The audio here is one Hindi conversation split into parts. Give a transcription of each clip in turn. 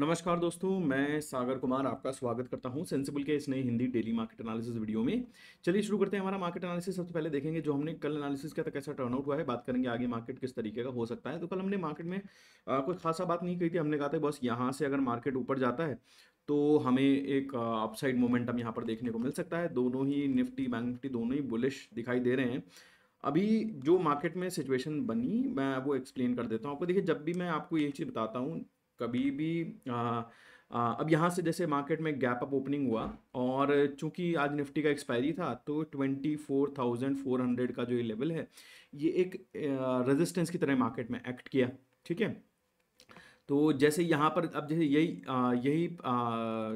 नमस्कार दोस्तों मैं सागर कुमार आपका स्वागत करता हूं सेंसिबल के इस नए Hindi daily market analysis video में चलिए शुरू करते हैं हमारा मार्केट एनालिसिस सबसे पहले देखेंगे जो हमने कल एनालिसिस का कैसा टर्नआउट हुआ है बात करेंगे आगे मार्केट किस तरीके का हो सकता है तो कल हमने मार्केट में आ, कोई खासा बात नहीं कही थी हमने कहा था बस यहाँ से अगर मार्केट ऊपर जाता है तो हमें एक अपसाइड मोमेंटम यहाँ पर देखने को मिल सकता है दोनों ही निफ्टी बैंक निफ्टी दोनों ही बुलिश दिखाई दे रहे हैं अभी जो मार्केट में सिचुएशन बनी मैं वो एक्सप्लेन कर देता हूँ आपको देखिए जब भी मैं आपको ये चीज़ बताता हूँ कभी भी आ, आ, अब यहाँ से जैसे मार्केट में गैप अप ओपनिंग हुआ और चूंकि आज निफ्टी का एक्सपायरी था तो twenty four thousand four hundred का जो ये लेवल है ये एक रेजिस्टेंस की तरह मार्केट में एक्ट किया ठीक है तो जैसे यहाँ पर अब जैसे यही यही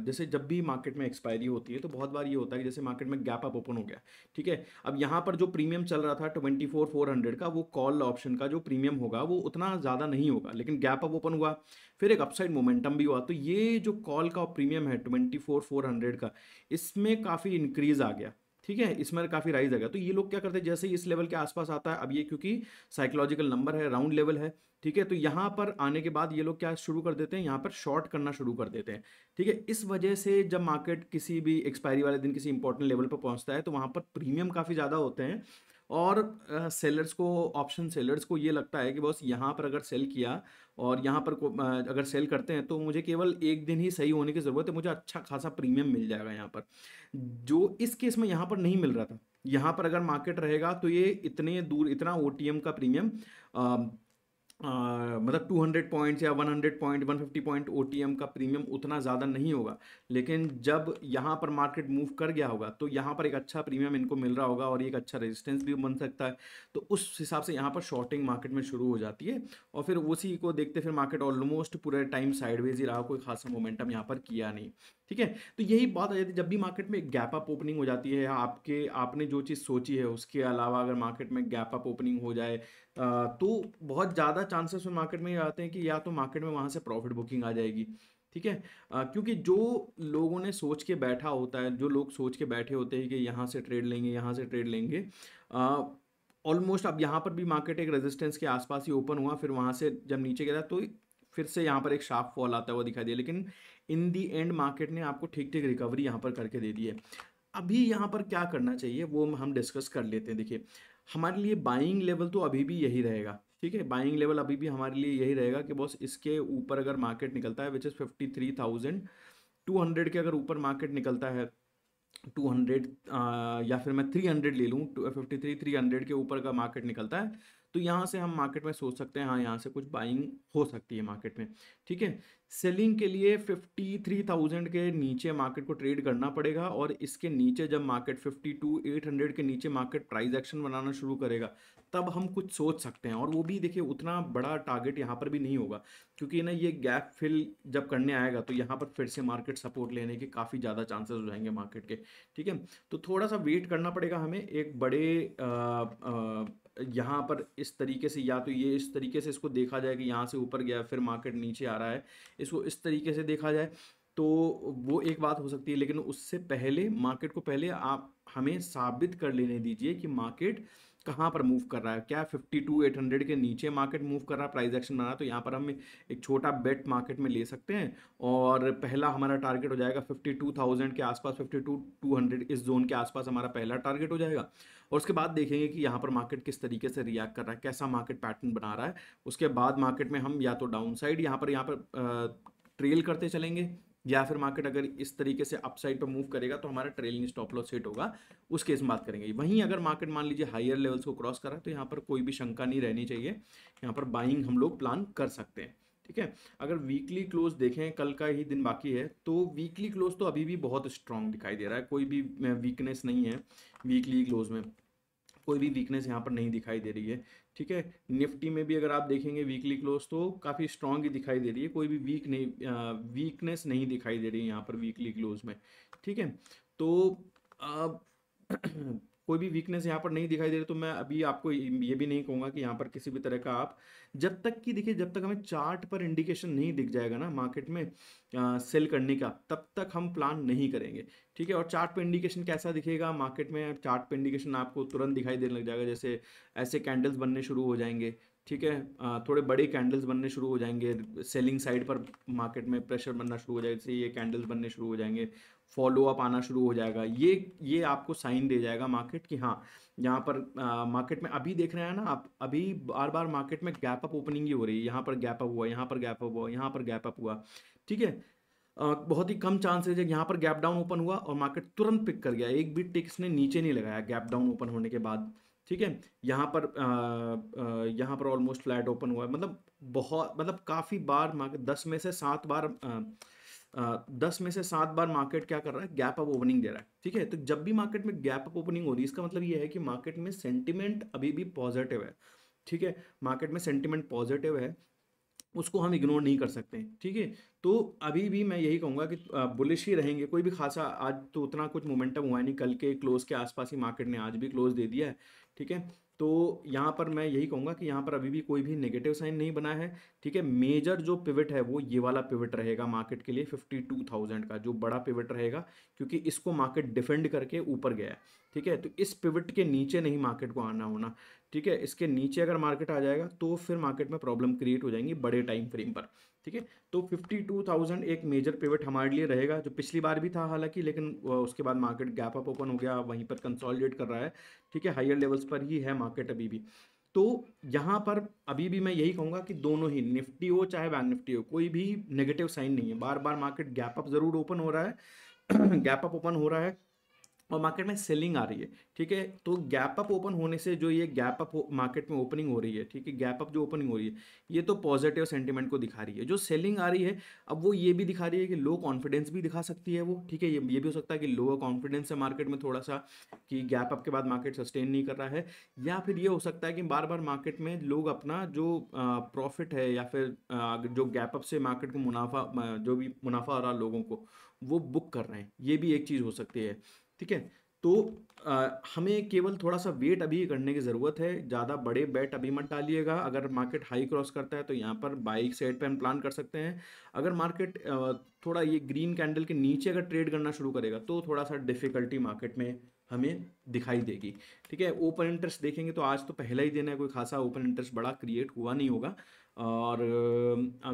जैसे जब भी मार्केट में एक्सपायरी होती है तो बहुत बार ये होता है कि जैसे मार्केट में गैप अप ओपन हो गया ठीक है अब यहाँ पर जो प्रीमियम चल रहा था ट्वेंटी फोर फोर हंड्रेड का वो कॉल ऑप्शन का जो प्रीमियम होगा वो उतना ज़्यादा नहीं होगा लेकिन गैप अप ओपन हुआ फिर एक अपसाइड मोमेंटम भी हुआ तो ये जो कॉल का प्रीमियम है ट्वेंटी फोर फोर हंड्रेड का इसमें काफ़ी इंक्रीज़ आ गया ठीक है इसमें काफ़ी राइज आएगा तो ये लोग क्या करते हैं जैसे ही इस लेवल के आसपास आता है अब ये क्योंकि साइकोलॉजिकल नंबर है राउंड लेवल है ठीक है तो यहाँ पर आने के बाद ये लोग क्या शुरू कर देते हैं यहाँ पर शॉर्ट करना शुरू कर देते हैं ठीक है इस वजह से जब मार्केट किसी भी एक्सपायरी वाले दिन किसी इंपॉर्टेंट लेवल पर पहुँचता है तो वहाँ पर प्रीमियम काफ़ी ज़्यादा होते हैं और सेलर्स को ऑप्शन सेलर्स को ये लगता है कि बस यहाँ पर अगर सेल किया और यहाँ पर अगर सेल करते हैं तो मुझे केवल एक दिन ही सही होने की ज़रूरत है मुझे अच्छा खासा प्रीमियम मिल जाएगा यहाँ पर जो इस केस में यहाँ पर नहीं मिल रहा था यहाँ पर अगर मार्केट रहेगा तो ये इतने दूर इतना ओ का प्रीमियम मतलब 200 पॉइंट्स या 100 पॉइंट 150 पॉइंट ओ का प्रीमियम उतना ज़्यादा नहीं होगा लेकिन जब यहाँ पर मार्केट मूव कर गया होगा तो यहाँ पर एक अच्छा प्रीमियम इनको मिल रहा होगा और एक अच्छा रेजिस्टेंस भी बन सकता है तो उस हिसाब से यहाँ पर शॉर्टिंग मार्केट में शुरू हो जाती है और फिर उसी को देखते फिर मार्केट ऑलमोस्ट पूरे टाइम साइडवेज ही रहा कोई खासा मोमेंटम यहाँ पर किया नहीं ठीक है तो यही बात आ जाती है जब भी मार्केट में गैप अप ओपनिंग हो जाती है आपके आपने जो चीज़ सोची है उसके अलावा अगर मार्केट में गैप अप ओपनिंग हो जाए तो बहुत ज़्यादा चांसेस में मार्केट में ये आते हैं कि या तो मार्केट में वहाँ से प्रॉफिट बुकिंग आ जाएगी ठीक है क्योंकि जो लोगों ने सोच के बैठा होता है जो लोग सोच के बैठे होते हैं कि यहाँ से ट्रेड लेंगे यहाँ से ट्रेड लेंगे ऑलमोस्ट अब यहाँ पर भी मार्केट एक रेजिस्टेंस के आसपास ही ओपन हुआ फिर वहाँ से जब नीचे गया तो फिर से यहाँ पर एक शार्प फॉल आता हुआ दिखाई दिया लेकिन इन दी एंड मार्केट ने आपको ठीक ठीक रिकवरी यहाँ पर करके दे दी है अभी यहाँ पर क्या करना चाहिए वो हम डिस्कस कर लेते हैं देखिए हमारे लिए बाइंग लेवल तो अभी भी यही रहेगा ठीक है बाइंग लेवल अभी भी हमारे लिए यही रहेगा कि बॉस इसके ऊपर अगर मार्केट निकलता है which is fifty three thousand two hundred के अगर ऊपर मार्केट निकलता है टू हंड्रेड या फिर मैं थ्री हंड्रेड ले लूँ फिफ्टी थ्री थ्री हंड्रेड के ऊपर का मार्केट निकलता है तो यहाँ से हम मार्केट में सोच सकते हैं हाँ यहाँ से कुछ बाइंग हो सकती है मार्केट में ठीक है सेलिंग के लिए फिफ्टी थ्री थाउजेंड के नीचे मार्केट को ट्रेड करना पड़ेगा और इसके नीचे जब market fifty two eight hundred के नीचे मार्केट प्राइस एक्शन बनाना शुरू करेगा तब हम कुछ सोच सकते हैं और वो भी देखिए उतना बड़ा टारगेट यहाँ पर भी नहीं होगा क्योंकि ना ये गैप फिल जब करने आएगा तो यहाँ पर फिर से मार्केट सपोर्ट लेने के काफ़ी ज़्यादा चांसेस हो जाएंगे मार्केट के ठीक है तो थोड़ा सा वेट करना पड़ेगा हमें एक बड़े आ, आ, यहाँ पर इस तरीके से या तो ये इस तरीके से इसको देखा जाए कि यहाँ से ऊपर गया फिर मार्केट नीचे आ रहा है इसको इस तरीके से देखा जाए तो वो एक बात हो सकती है लेकिन उससे पहले मार्केट को पहले आप हमें साबित कर लेने दीजिए कि मार्केट कहाँ पर मूव कर रहा है क्या फिफ्टी टू एट हंड्रेड के नीचे मार्केट मूव कर रहा है प्राइस एक्शन बना तो यहाँ पर हम एक छोटा बेट मार्केट में ले सकते हैं और पहला हमारा टारगेट हो जाएगा फिफ्टी टू थाउजेंड के आसपास फिफ्टी टू टू हंड्रेड इस जोन के आसपास हमारा पहला टारगेट हो जाएगा और उसके बाद देखेंगे कि यहाँ पर मार्केट किस तरीके से रिएक्ट कर रहा है कैसा मार्केट पैटर्न बना रहा है उसके बाद मार्केट में हम या तो डाउन साइड यहाँ पर यहाँ पर ट्रेल करते चलेंगे या फिर मार्केट अगर इस तरीके से अपसाइड पर मूव करेगा तो हमारा ट्रेलिंग स्टॉप लॉस सेट होगा उस केस में बात करेंगे वहीं अगर मार्केट मान लीजिए हायर लेवल्स को क्रॉस करा तो यहाँ पर कोई भी शंका नहीं रहनी चाहिए यहाँ पर बाइंग हम लोग प्लान कर सकते हैं ठीक है अगर वीकली क्लोज देखें कल का ही दिन बाकी है तो वीकली क्लोज तो अभी भी बहुत स्ट्रांग दिखाई दे रहा है कोई भी वीकनेस नहीं है वीकली क्लोज में कोई भी वीकनेस यहाँ पर नहीं दिखाई दे रही है ठीक है निफ्टी में भी अगर आप देखेंगे वीकली क्लोज तो काफ़ी स्ट्रॉन्ग ही दिखाई दे रही है कोई भी वीक नहीं वीकनेस नहीं दिखाई दे रही है यहाँ पर वीकली क्लोज में ठीक है तो आ, कोई भी वीकनेस यहाँ पर नहीं दिखाई दे रही तो मैं अभी आपको ये भी नहीं कहूँगा कि यहाँ पर किसी भी तरह का आप जब तक कि देखिए जब तक हमें चार्ट पर इंडिकेशन नहीं दिख जाएगा ना मार्केट में आ, सेल करने का तब तक हम प्लान नहीं करेंगे ठीक है और चार्ट पर इंडिकेशन कैसा दिखेगा मार्केट में चार्ट पर इंडिकेशन आपको तुरंत दिखाई देने लग जाएगा जैसे ऐसे कैंडल्स बनने शुरू हो जाएंगे ठीक है थोड़े बड़े कैंडल्स बनने शुरू हो जाएंगे सेलिंग साइड पर मार्केट में प्रेशर बनना शुरू हो जाएगा जैसे ये कैंडल्स बनने शुरू हो जाएंगे फॉलो अप आना शुरू हो जाएगा ये ये आपको साइन दे जाएगा मार्केट कि हाँ यहाँ पर आ, मार्केट में अभी देख रहे हैं ना आप अभी बार बार मार्केट में गैप अप ओपनिंग ही हो रही है यहाँ पर गैप अप हुआ यहाँ पर गैप अप हुआ यहाँ पर गैप अप हुआ ठीक है बहुत ही कम चांसेज है यहाँ पर गैप डाउन ओपन हुआ और मार्केट तुरंत पिक कर गया एक भी टिक्स ने नीचे नहीं लगाया गैप डाउन ओपन होने के बाद ठीक है यहाँ पर यहाँ पर ऑलमोस्ट फ्लैट ओपन हुआ है मतलब बहुत मतलब काफ़ी बार मार्केट दस में से सात बार आ, आ, दस में से सात बार मार्केट क्या कर रहा है गैप अप ओपनिंग दे रहा है ठीक है तो जब भी मार्केट में गैप अप ओपनिंग हो रही है इसका मतलब ये है कि मार्केट में सेंटिमेंट अभी भी पॉजिटिव है ठीक है मार्केट में सेंटिमेंट पॉजिटिव है उसको हम इग्नोर नहीं कर सकते ठीक है तो अभी भी मैं यही कहूँगा कि बुलिश ही रहेंगे कोई भी खासा आज तो उतना कुछ मोमेंटम हुआ नहीं कल के क्लोज़ के आसपास ही मार्केट ने आज भी क्लोज़ दे दिया है ठीक है तो यहाँ पर मैं यही कहूँगा कि यहाँ पर अभी भी कोई भी नेगेटिव साइन नहीं बना है ठीक है मेजर जो पिविट है वो ये वाला पिविट रहेगा मार्केट के लिए फिफ्टी का जो बड़ा पिविट रहेगा क्योंकि इसको मार्केट डिफेंड करके ऊपर गया है ठीक है तो इस पिवट के नीचे नहीं मार्केट को आना होना ठीक है इसके नीचे अगर मार्केट आ जाएगा तो फिर मार्केट में प्रॉब्लम क्रिएट हो जाएंगी बड़े टाइम फ्रेम पर ठीक है तो 52,000 एक मेजर पिवट हमारे लिए रहेगा जो पिछली बार भी था हालांकि लेकिन उसके बाद मार्केट गैप अप ओपन हो गया वहीं पर कंसोलिडेट कर रहा है ठीक है हायर लेवल्स पर ही है मार्केट अभी भी तो यहाँ पर अभी भी मैं यही कहूँगा कि दोनों ही निफ्टी हो चाहे बैंक निफ्टी हो कोई भी नेगेटिव साइन नहीं है बार बार मार्केट गैप अप ज़रूर ओपन हो रहा है गैप अप ओपन हो रहा है और मार्केट में सेलिंग आ रही है ठीक है तो गैप अप ओपन होने से जो ये गैप अप मार्केट में ओपनिंग हो रही है ठीक है गैप अप जो ओपनिंग हो रही है ये तो पॉजिटिव सेंटीमेंट को दिखा रही है जो सेलिंग आ रही है अब वो ये भी दिखा रही है कि लो कॉन्फिडेंस भी दिखा सकती है वो ठीक है ये ये भी हो सकता है कि लोअर कॉन्फिडेंस है मार्केट में थोड़ा सा कि गैप अप के बाद मार्केट सस्टेन नहीं कर रहा है या फिर ये हो सकता है कि बार बार मार्केट में लोग अपना जो प्रॉफिट है या फिर जो गैप अप से मार्केट को मुनाफा जो भी मुनाफा आ रहा लोगों को वो बुक कर रहे हैं ये भी एक चीज़ हो सकती है ठीक है तो आ, हमें केवल थोड़ा सा वेट अभी करने की ज़रूरत है ज़्यादा बड़े बेट अभी मत डालिएगा अगर मार्केट हाई क्रॉस करता है तो यहाँ पर बाइक सेट पे हम प्लान कर सकते हैं अगर मार्केट थोड़ा ये ग्रीन कैंडल के नीचे अगर ट्रेड करना शुरू करेगा तो थोड़ा सा डिफ़िकल्टी मार्केट में हमें दिखाई देगी ठीक है ओपन इंटरेस्ट देखेंगे तो आज तो पहला ही दिन है कोई खासा ओपन इंटरेस्ट बड़ा क्रिएट हुआ नहीं होगा और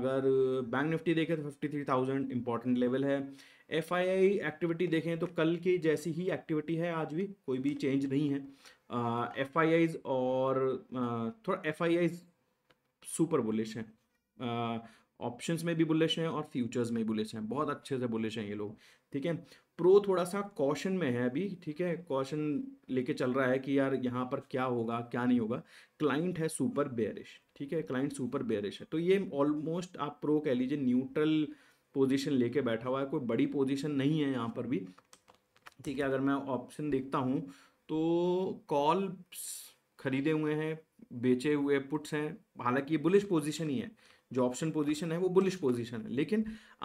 अगर बैंक निफ्टी देखें तो fifty three thousand important level है एफ एक्टिविटी देखें तो कल की जैसी ही एक्टिविटी है आज भी कोई भी चेंज नहीं है एफ uh, और uh, थोड़ा एफ सुपर बुलिश हैं ऑप्शंस uh, में भी बुलिश हैं और फ्यूचर्स में भी बुलिश हैं बहुत अच्छे से बुलिश हैं ये लोग ठीक है प्रो थोड़ा सा कॉशन में है अभी ठीक है कॉशन लेके चल रहा है कि यार यहाँ पर क्या होगा क्या नहीं होगा क्लाइंट है सुपर बेरिश ठीक है क्लाइंट सुपर बेरिश है तो ये ऑलमोस्ट आप प्रो कह लीजिए न्यूट्रल पोजीशन लेके बैठा हुआ है कोई बड़ी पोजीशन नहीं है यहाँ पर भी ठीक है अगर मैं ऑप्शन देखता हूँ तो कॉल खरीदे हुए हैं बेचे हुए पुट्स हैं हालांकि ये बुलिश पोजीशन ही है जो ऑप्शन पोजीशन है वो बुलिश पोजीशन है लेकिन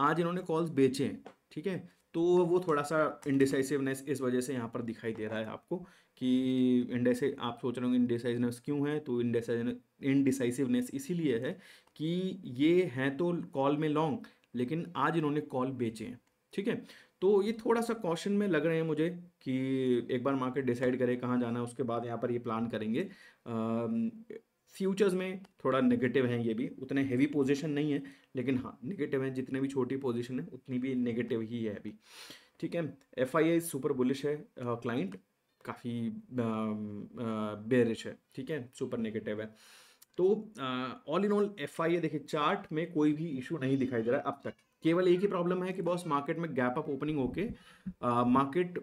आज इन्होंने कॉल्स बेचे हैं ठीक है तो वो थोड़ा सा इंडिसाइसिवनेस इस वजह से यहाँ पर दिखाई दे रहा है आपको कि इंडेसे आप सोच रहे होंगे इंडिसाइसिवनेस क्यों है तो इंडिसाइज इंडिसाइसिवनेस इसीलिए है कि ये हैं तो कॉल में लॉन्ग लेकिन आज इन्होंने कॉल बेचे हैं ठीक है तो ये थोड़ा सा कॉशन में लग रहे हैं मुझे कि एक बार मार्केट डिसाइड करे कहाँ जाना है उसके बाद यहाँ पर ये प्लान करेंगे फ्यूचर्स में थोड़ा नेगेटिव हैं ये भी उतने हैवी पोजीशन नहीं है लेकिन हाँ नेगेटिव हैं जितने भी छोटी पोजीशन है उतनी भी नेगेटिव ही है अभी ठीक है F I I super bullish है क्लाइंट काफ़ी बेरिश है ठीक है सुपर नेगेटिव है तो all in all F I A देखिए चार्ट में कोई भी इशू नहीं दिखाई दे रहा है अब तक केवल एक ही प्रॉब्लम है कि बॉस मार्केट में गैप अप ओपनिंग होके मार्केट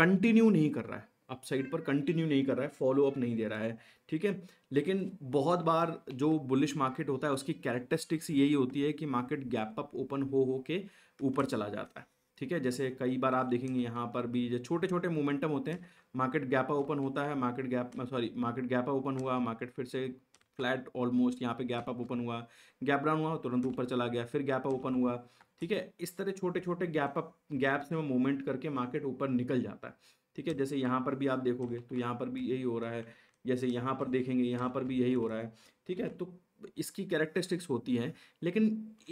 कंटिन्यू नहीं कर रहा है अप साइड पर कंटिन्यू नहीं कर रहा है फॉलो अप नहीं दे रहा है ठीक है लेकिन बहुत बार जो बुलिश मार्केट होता है उसकी कैरेक्टरिस्टिक्स यही होती है कि मार्केट गैप अप ओपन हो हो के ऊपर चला जाता है ठीक है जैसे कई बार आप देखेंगे यहाँ पर भी जो छोटे छोटे मोमेंटम होते हैं मार्केट गैपा ओपन होता है मार्केट गैप सॉरी मार्केट गैपा ओपन हुआ मार्केट फिर से फ्लैट ऑलमोस्ट यहाँ पे गैप अप ओपन हुआ गैप डाउन हुआ तुरंत ऊपर चला गया फिर गैप अप ओपन हुआ ठीक है इस तरह छोटे छोटे गैप अप गैप्स में मूवमेंट करके मार्केट ऊपर निकल जाता है ठीक है जैसे यहाँ पर भी आप देखोगे तो यहाँ पर भी यही हो रहा है जैसे यहाँ पर देखेंगे यहाँ पर भी यही हो रहा है ठीक है तो इसकी कैरेक्टरिस्टिक्स होती है लेकिन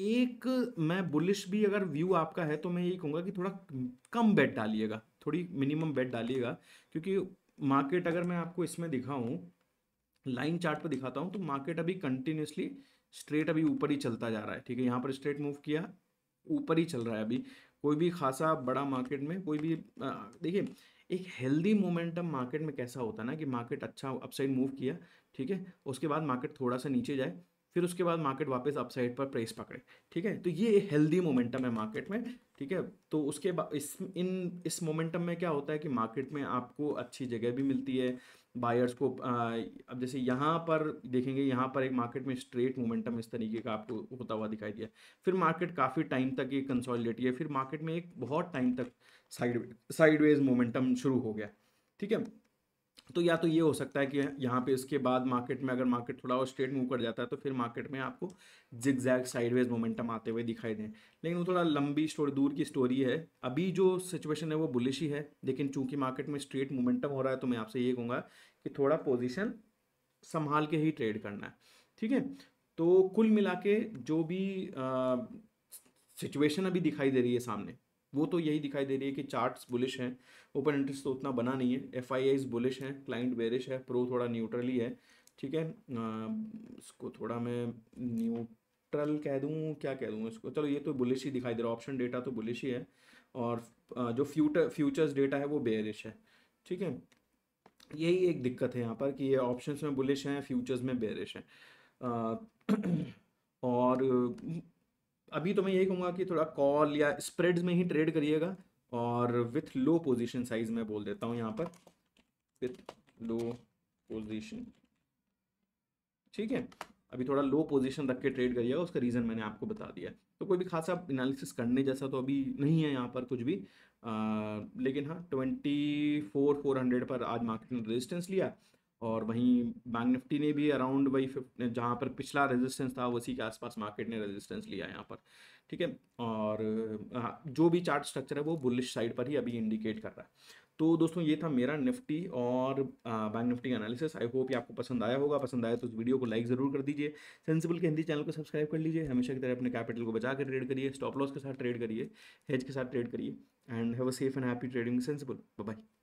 एक मैं बुलिश भी अगर व्यू आपका है तो मैं यही कहूँगा कि थोड़ा कम बेट डालिएगा थोड़ी मिनिमम बेट डालिएगा क्योंकि मार्केट अगर मैं आपको इसमें दिखाऊँ लाइन चार्ट पर दिखाता हूँ तो मार्केट अभी कंटिन्यूसली स्ट्रेट अभी ऊपर ही चलता जा रहा है ठीक है यहाँ पर स्ट्रेट मूव किया ऊपर ही चल रहा है अभी कोई भी खासा बड़ा मार्केट में कोई भी देखिए एक हेल्दी मोमेंटम मार्केट में कैसा होता ना कि मार्केट अच्छा अपसाइड मूव किया ठीक है उसके बाद मार्केट थोड़ा सा नीचे जाए फिर उसके बाद मार्केट वापस अपसाइड पर प्राइस पकड़े ठीक है तो ये हेल्दी मोमेंटम है मार्केट में ठीक है तो उसके बाद इस इन इस मोमेंटम में क्या होता है कि मार्केट में आपको अच्छी जगह भी मिलती है बायर्स को अब जैसे यहाँ पर देखेंगे यहाँ पर एक मार्केट में स्ट्रेट मोमेंटम इस तरीके का आपको होता हुआ दिखाई दिया फिर मार्केट काफ़ी टाइम तक ये कंसॉलिडेट है फिर मार्केट में एक बहुत टाइम तक साइड साइडवेज मोमेंटम शुरू हो गया ठीक है तो या तो ये हो सकता है कि यहाँ पे इसके बाद मार्केट में अगर मार्केट थोड़ा और स्ट्रेट मूव कर जाता है तो फिर मार्केट में आपको जिग जैग साइडवेज मोमेंटम आते हुए दिखाई दें लेकिन वो थोड़ा लंबी स्टोरी दूर की स्टोरी है अभी जो सिचुएशन है वो बुलिश ही है लेकिन चूंकि मार्केट में स्ट्रेट मोमेंटम हो रहा है तो मैं आपसे ये कहूँगा कि थोड़ा पोजिशन संभाल के ही ट्रेड करना है ठीक है तो कुल मिला के जो भी सिचुएशन अभी दिखाई दे रही है सामने वो तो यही दिखाई दे रही है कि चार्ट्स बुलिश हैं ओपन इंटरेस्ट तो उतना बना नहीं है एफ आई आईज बुलिश हैं क्लाइंट बेरिश है प्रो थोड़ा न्यूट्रली है ठीक है इसको थोड़ा मैं न्यूट्रल कह दूँ क्या कह दूँ इसको चलो ये तो बुलिश ही दिखाई दे रहा है ऑप्शन डेटा तो बुलिश ही है और जो फ्यूटर फ्यूचर्स डेटा है वो बेरिश है ठीक है यही एक दिक्कत है यहाँ पर कि ये ऑप्शंस में बुलिश हैं फ्यूचर्स में बेरिश हैं और अभी तो मैं यही कहूँगा कि थोड़ा कॉल या स्प्रेड्स में ही ट्रेड करिएगा और विथ लो पोजीशन साइज में बोल देता हूँ यहाँ पर विथ लो पोजीशन ठीक है अभी थोड़ा लो पोजीशन रख के ट्रेड करिएगा उसका रीज़न मैंने आपको बता दिया तो कोई भी खासा एनालिसिस करने जैसा तो अभी नहीं है यहाँ पर कुछ भी आ, लेकिन हाँ ट्वेंटी फोर फोर हंड्रेड पर आज मार्केट ने रेजिस्टेंस लिया और वहीं बैंक निफ्टी ने भी अराउंड वही जहाँ पर पिछला रेजिस्टेंस था उसी के आसपास मार्केट ने रेजिस्टेंस लिया यहाँ पर ठीक है और हाँ, जो भी चार्ट स्ट्रक्चर है वो बुलिश साइड पर ही अभी इंडिकेट कर रहा है तो दोस्तों ये था मेरा निफ्टी और bank Nifty analysis I hope ये आपको पसंद आया होगा पसंद आया तो इस वीडियो को लाइक ज़रूर कर दीजिए सेंसिबल के हिंदी चैनल को सब्सक्राइब कर लीजिए हमेशा की तरह अपने कैपिटल को बचा कर ट्रेड करिए स्टॉप लॉस के साथ ट्रेड करिए हेज के साथ ट्रेड करिए and have a safe and happy trading Sensibull bye